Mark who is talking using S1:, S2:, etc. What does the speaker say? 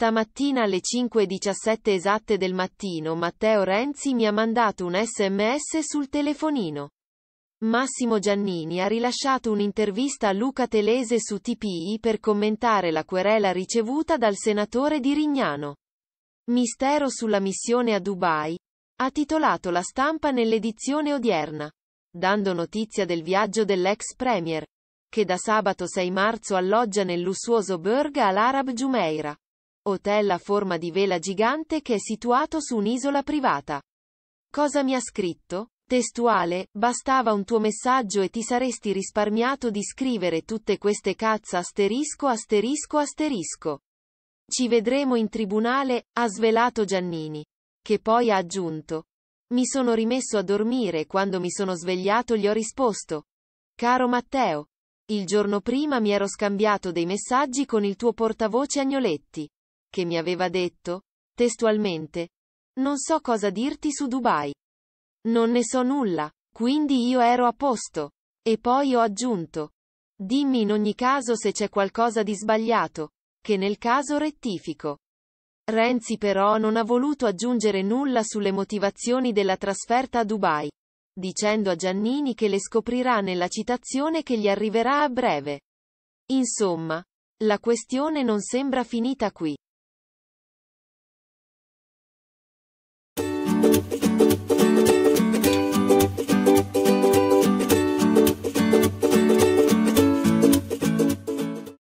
S1: Stamattina alle 5.17 esatte del mattino Matteo Renzi mi ha mandato un sms sul telefonino. Massimo Giannini ha rilasciato un'intervista a Luca Telese su TPI per commentare la querela ricevuta dal senatore di Rignano. Mistero sulla missione a Dubai. Ha titolato la stampa nell'edizione odierna, dando notizia del viaggio dell'ex premier, che da sabato 6 marzo alloggia nel lussuoso Burg all'Arab Jumeirah. Hotel a forma di vela gigante che è situato su un'isola privata. Cosa mi ha scritto? Testuale, bastava un tuo messaggio e ti saresti risparmiato di scrivere tutte queste cazza asterisco asterisco asterisco. Ci vedremo in tribunale, ha svelato Giannini. Che poi ha aggiunto. Mi sono rimesso a dormire e quando mi sono svegliato gli ho risposto. Caro Matteo. Il giorno prima mi ero scambiato dei messaggi con il tuo portavoce Agnoletti che mi aveva detto, testualmente, non so cosa dirti su Dubai. Non ne so nulla, quindi io ero a posto. E poi ho aggiunto, dimmi in ogni caso se c'è qualcosa di sbagliato, che nel caso rettifico. Renzi però non ha voluto aggiungere nulla sulle motivazioni della trasferta a Dubai, dicendo a Giannini che le scoprirà nella citazione che gli arriverà a breve. Insomma, la questione non sembra finita qui.